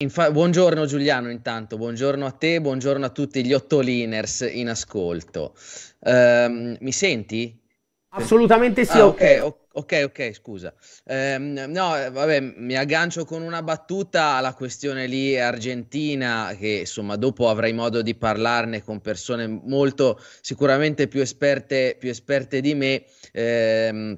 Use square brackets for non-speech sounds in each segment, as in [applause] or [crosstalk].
Infa- buongiorno Giuliano intanto, buongiorno a te, buongiorno a tutti gli ottoliners in ascolto. Um, mi senti? Assolutamente sì. Ah, ok, ok, ok, scusa. Um, no, eh, vabbè, mi aggancio con una battuta alla questione lì argentina, che insomma dopo avrai modo di parlarne con persone molto sicuramente più esperte, più esperte di me. Um,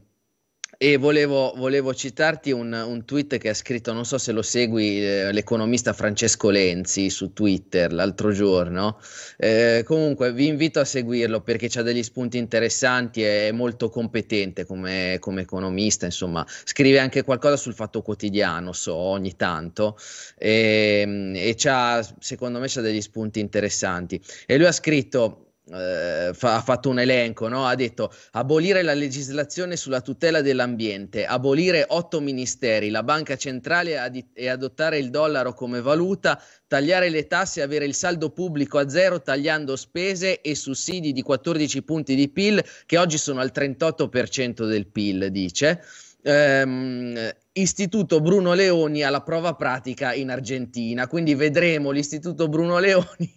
e volevo, volevo citarti un, un, tweet che ha scritto, non so se lo segui, eh, l'economista Francesco Lenzi su Twitter l'altro giorno. Eh, comunque vi invito a seguirlo perché ha degli spunti interessanti e è molto competente come, come, economista, insomma, scrive anche qualcosa sul fatto quotidiano, so, ogni tanto, ehm, e, e secondo me ha degli spunti interessanti. E lui ha scritto eh, fa, ha fatto un elenco, no? ha detto abolire la legislazione sulla tutela dell'ambiente, abolire otto ministeri, la banca centrale ad- e adottare il dollaro come valuta, tagliare le tasse e avere il saldo pubblico a zero tagliando spese e sussidi di 14 punti di PIL che oggi sono al 38% del PIL, dice. Ehm, Istituto Bruno Leoni alla prova pratica in Argentina, quindi vedremo l'Istituto Bruno Leoni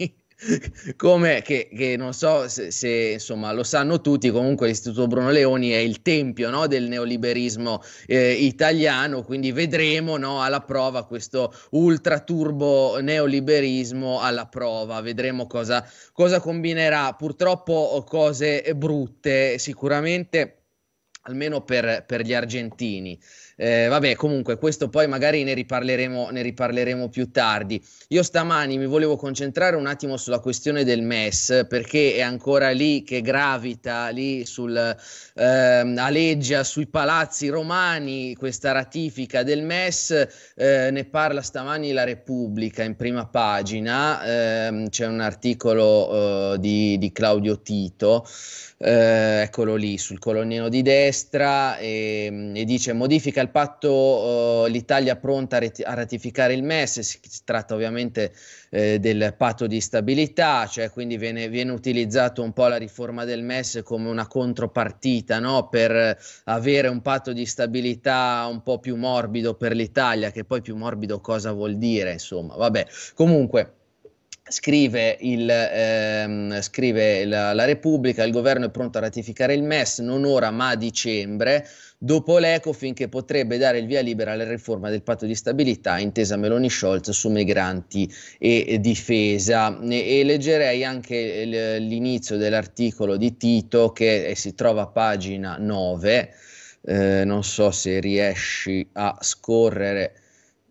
[laughs] come che, che, non so se, se, insomma lo sanno tutti, comunque l'Istituto Bruno Leoni è il tempio no, del neoliberismo eh, italiano, quindi vedremo no, alla prova questo ultra turbo neoliberismo alla prova, vedremo cosa, cosa combinerà, purtroppo oh, cose brutte sicuramente almeno per, per gli argentini. Eh, vabbè, comunque, questo poi magari ne riparleremo, ne riparleremo più tardi. Io stamani mi volevo concentrare un attimo sulla questione del MES, perché è ancora lì che gravita, lì sul, eh, aleggia sui palazzi romani questa ratifica del MES. Eh, ne parla stamani la Repubblica in prima pagina, eh, c'è un articolo eh, di, di Claudio Tito. Eh, eccolo lì sul colonnino di destra e, ehm, e dice modifica al patto, uh, l'Italia pronta a, reti- a, ratificare il MES, si tratta ovviamente eh, del patto di stabilità, cioè quindi viene, viene utilizzato un po' la riforma del MES come una contropartita no? per avere un patto di stabilità un po' più morbido per l'Italia, che poi più morbido cosa vuol dire, insomma, vabbè, comunque. Scrive, il, ehm, scrive la, la, Repubblica, il governo è pronto a ratificare il MES non ora ma a dicembre, dopo l'Ecofin che potrebbe dare il via libera alla riforma del patto di stabilità, intesa Meloni Scholz su migranti e, e difesa. E, e, leggerei anche l'inizio dell'articolo di Tito che si trova a pagina 9, eh, non so se riesci a scorrere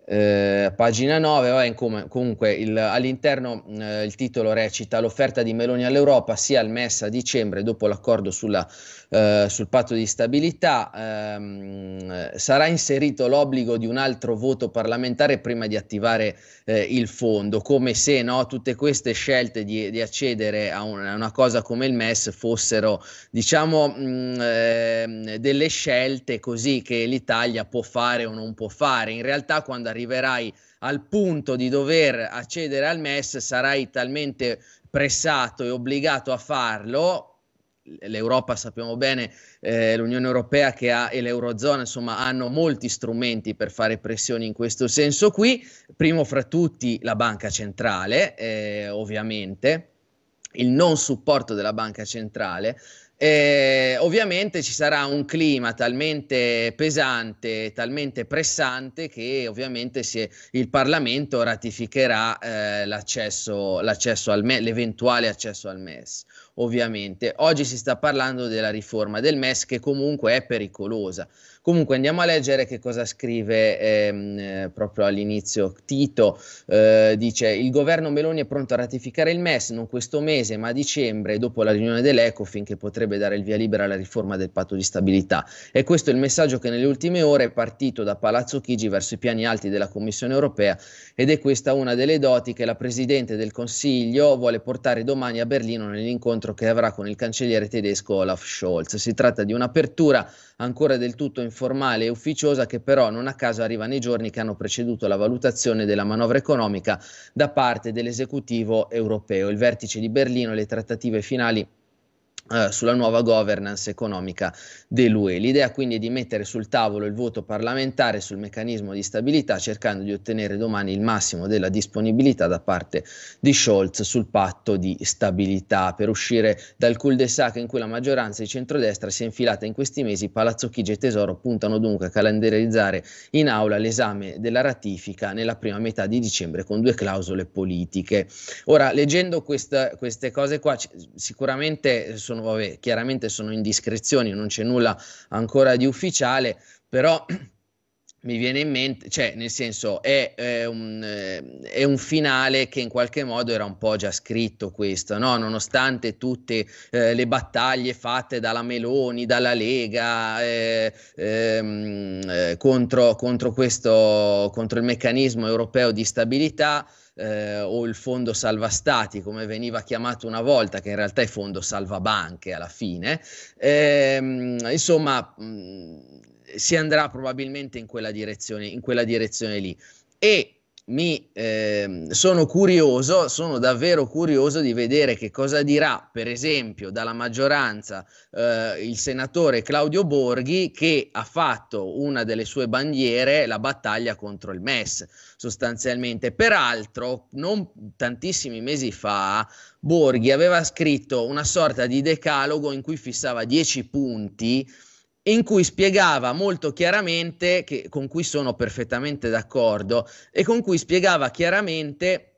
eh, pagina 9, vabbè, com- comunque il, all'interno eh, il titolo recita l'offerta di Meloni all'Europa sia al MES a dicembre dopo l'accordo sulla, eh, sul patto di stabilità ehm, sarà inserito l'obbligo di un altro voto parlamentare prima di attivare eh, il fondo come se no, tutte queste scelte di, di accedere a, un, a, una cosa come il MES fossero diciamo mh, mm, ehm, delle scelte così che l'Italia può fare o non può fare in realtà quando arriverai al punto di dover accedere al MES, sarai talmente pressato e obbligato a farlo, l'Europa sappiamo bene, eh, l'Unione Europea ha, e l'Eurozona insomma hanno molti strumenti per fare pressioni in questo senso qui, primo fra tutti la banca centrale eh, ovviamente, il non supporto della banca centrale, e eh, ovviamente ci sarà un clima talmente pesante, talmente pressante che ovviamente se il Parlamento ratificherà eh, l'accesso, l'accesso al me- l'eventuale accesso al MES ovviamente. Oggi si sta parlando della riforma del MES che comunque è pericolosa. Comunque andiamo a leggere che cosa scrive ehm, proprio all'inizio Tito, eh, dice il governo Meloni è pronto a ratificare il MES non questo mese ma a dicembre dopo la riunione dell'Ecofin che potrebbe dare il via libera alla riforma del patto di stabilità. E questo è il messaggio che nelle ultime ore è partito da Palazzo Chigi verso i piani alti della Commissione europea ed è questa una delle doti che la Presidente del Consiglio vuole portare domani a Berlino nell'incontro incontro che avrà con il cancelliere tedesco Olaf Scholz. Si tratta di un'apertura ancora del tutto informale e ufficiosa che però non a caso arriva nei giorni che hanno preceduto la valutazione della manovra economica da parte dell'esecutivo europeo. Il vertice di Berlino le trattative finali eh, sulla nuova governance economica dell'UE. L'idea quindi è di mettere sul tavolo il voto parlamentare sul meccanismo di stabilità cercando di ottenere domani il massimo della disponibilità da parte di Scholz sul patto di stabilità per uscire dal cul-de-sac in cui la maggioranza di centrodestra si è infilata in questi mesi. Palazzo Chigi e Tesoro puntano dunque a calendarizzare in aula l'esame della ratifica nella prima metà di dicembre con due clausole politiche. Ora, leggendo questa, queste cose qua, c- sicuramente sono vabbè, chiaramente sono indiscrezioni, non c'è nulla ancora di ufficiale, però [clears throat] mi viene in mente, cioè nel senso è, è, un, eh, è, un, finale che in qualche modo era un po' già scritto questo, no? nonostante tutte eh, le battaglie fatte dalla Meloni, dalla Lega eh, ehm, eh, contro, contro, questo, contro il meccanismo europeo di stabilità, eh, o il fondo salva stati come veniva chiamato una volta che in realtà è fondo salva banche alla fine ehm, insomma mh, mm, si andrà probabilmente in quella direzione in quella direzione lì e mi eh, sono curioso, sono davvero curioso di vedere che cosa dirà, per esempio, dalla maggioranza eh, il senatore Claudio Borghi che ha fatto una delle sue bandiere la battaglia contro il MES, sostanzialmente. Peraltro, non tantissimi mesi fa, Borghi aveva scritto una sorta di decalogo in cui fissava 10 punti in cui spiegava molto chiaramente, che, con cui sono perfettamente d'accordo, e con cui spiegava chiaramente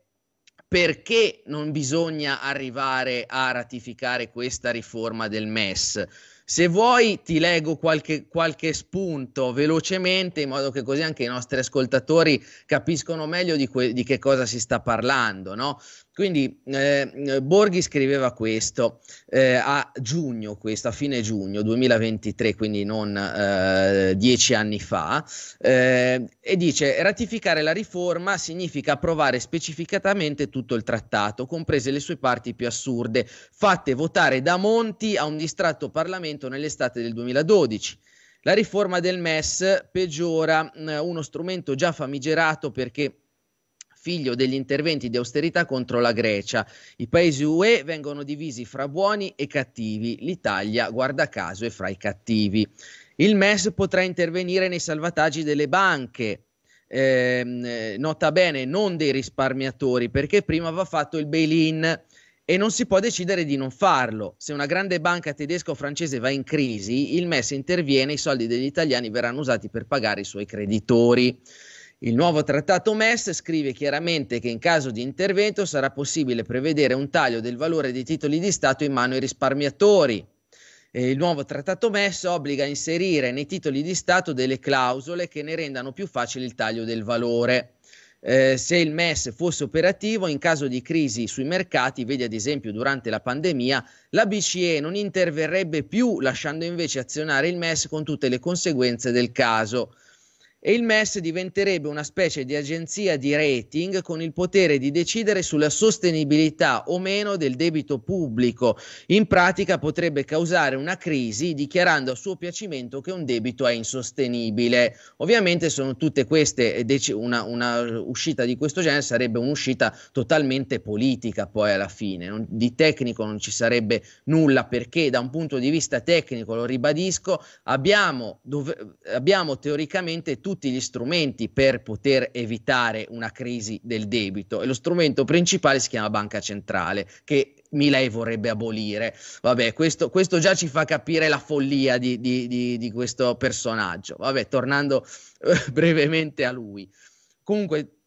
perché non bisogna arrivare a ratificare questa riforma del MES. Se vuoi ti leggo qualche, qualche, spunto velocemente in modo che così anche i nostri ascoltatori capiscono meglio di, que- di che cosa si sta parlando. No? Quindi eh, Borghi scriveva questo eh, a giugno, questo, a fine giugno 2023, quindi non eh, dieci anni fa, eh, e dice ratificare la riforma significa approvare specificatamente tutto il trattato, comprese le sue parti più assurde, fatte votare da Monti a un distratto Parlamento nell'estate del 2012. La riforma del MES peggiora mh, mm, uno strumento già famigerato perché figlio degli interventi di austerità contro la Grecia. I paesi UE vengono divisi fra buoni e cattivi, l'Italia, guarda caso, è fra i cattivi. Il MES potrà intervenire nei salvataggi delle banche, ehm, eh, nota bene, non dei risparmiatori, perché prima va fatto il bail-in e non si può decidere di non farlo. Se una grande banca tedesca o francese va in crisi, il MES interviene, i soldi degli italiani verranno usati per pagare i suoi creditori. Il nuovo trattato MES scrive chiaramente che in caso di intervento sarà possibile prevedere un taglio del valore dei titoli di Stato in mano ai risparmiatori. E il nuovo trattato MES obbliga a inserire nei titoli di Stato delle clausole che ne rendano più facile il taglio del valore. Eh, se il MES fosse operativo in caso di crisi sui mercati, vedi ad esempio durante la pandemia, la BCE non interverrebbe più lasciando invece azionare il MES con tutte le conseguenze del caso e il MES diventerebbe una specie di agenzia di rating con il potere di decidere sulla sostenibilità o meno del debito pubblico. In pratica potrebbe causare una crisi dichiarando a suo piacimento che un debito è insostenibile. Ovviamente sono tutte queste, una, una, uscita di questo genere sarebbe un'uscita totalmente politica poi alla fine, non, di tecnico non ci sarebbe nulla perché da un punto di vista tecnico, lo ribadisco, abbiamo, dove, abbiamo teoricamente tutti tutti gli strumenti per poter evitare una crisi del debito e lo strumento principale si chiama banca centrale che Milei vorrebbe abolire. Vabbè, questo, questo, già ci fa capire la follia di, di, di, di questo personaggio. Vabbè, tornando eh, brevemente a lui. Comunque,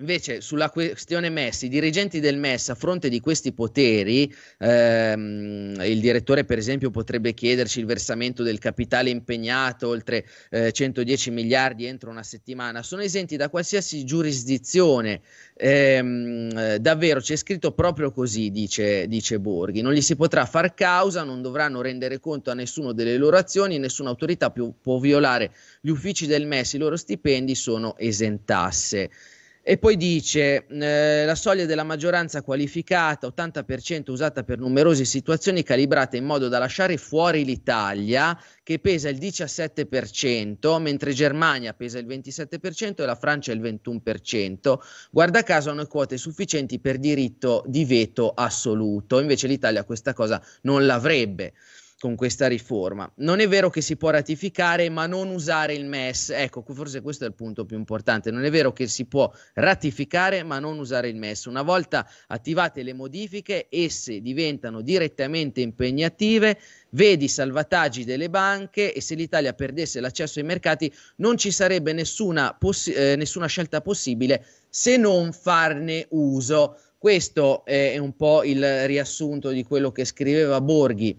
Invece sulla questione Messi, i dirigenti del MES a fronte di questi poteri, ehm, il direttore per esempio potrebbe chiederci il versamento del capitale impegnato, oltre eh, 110 miliardi entro una settimana, sono esenti da qualsiasi giurisdizione, ehm, davvero c'è scritto proprio così, dice, dice Borghi, non gli si potrà far causa, non dovranno rendere conto a nessuno delle loro azioni, nessuna autorità più può violare gli uffici del MES, i loro stipendi sono esentasse. E poi dice eh, la soglia della maggioranza qualificata, 80% usata per numerose situazioni calibrate in modo da lasciare fuori l'Italia che pesa il 17%, mentre Germania pesa il 27% e la Francia il 21%. Guarda caso hanno quote sufficienti per diritto di veto assoluto, invece l'Italia questa cosa non l'avrebbe con questa riforma. Non è vero che si può ratificare, ma non usare il MES. Ecco, forse questo è il punto più importante. Non è vero che si può ratificare, ma non usare il MES. Una volta attivate le modifiche, esse diventano direttamente impegnative. Vedi salvataggi delle banche e se l'Italia perdesse l'accesso ai mercati non ci sarebbe nessuna, possi- eh, nessuna scelta possibile se non farne uso. Questo è un po' il riassunto di quello che scriveva Borghi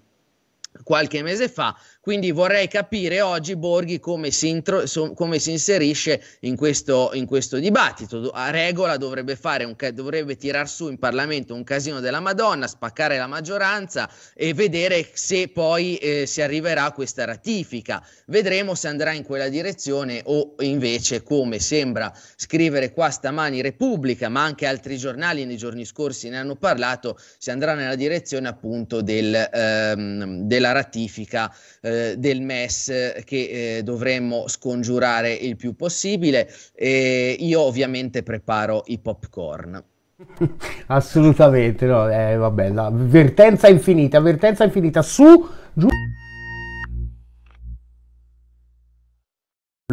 qualche mese fa quindi vorrei capire oggi Borghi come si, intro, come si inserisce in questo, in questo, dibattito. A regola dovrebbe, un, dovrebbe tirar su in Parlamento un casino della Madonna, spaccare la maggioranza e vedere se poi eh, si arriverà a questa ratifica. Vedremo se andrà in quella direzione o invece, come sembra scrivere qua stamani Repubblica, ma anche altri giornali nei giorni scorsi ne hanno parlato, si andrà nella direzione appunto del, ehm, della ratifica. Eh, eh, del MES eh, che eh, dovremmo scongiurare il più possibile. E io ovviamente preparo i popcorn. [laughs] Assolutamente, no, eh, vabbè, la avvertenza infinita, avvertenza infinita su... Giù...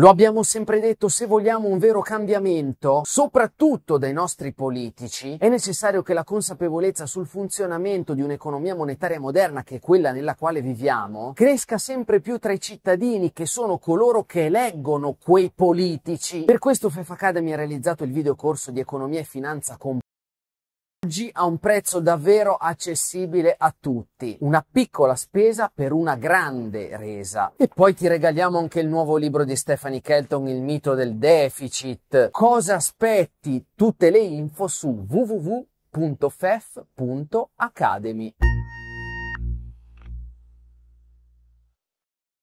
Lo abbiamo sempre detto, se vogliamo un vero cambiamento, soprattutto dai nostri politici, è necessario che la consapevolezza sul funzionamento di un'economia monetaria moderna, che è quella nella quale viviamo, cresca sempre più tra i cittadini che sono coloro che eleggono quei politici. Per questo FEFACADEMI ha realizzato il videocorso di economia e finanza con oggi a un prezzo davvero accessibile a tutti. Una piccola spesa per una grande resa. E poi ti regaliamo anche il nuovo libro di Stephanie Kelton, Il mito del deficit. Cosa aspetti? Tutte le info su www.fef.academy.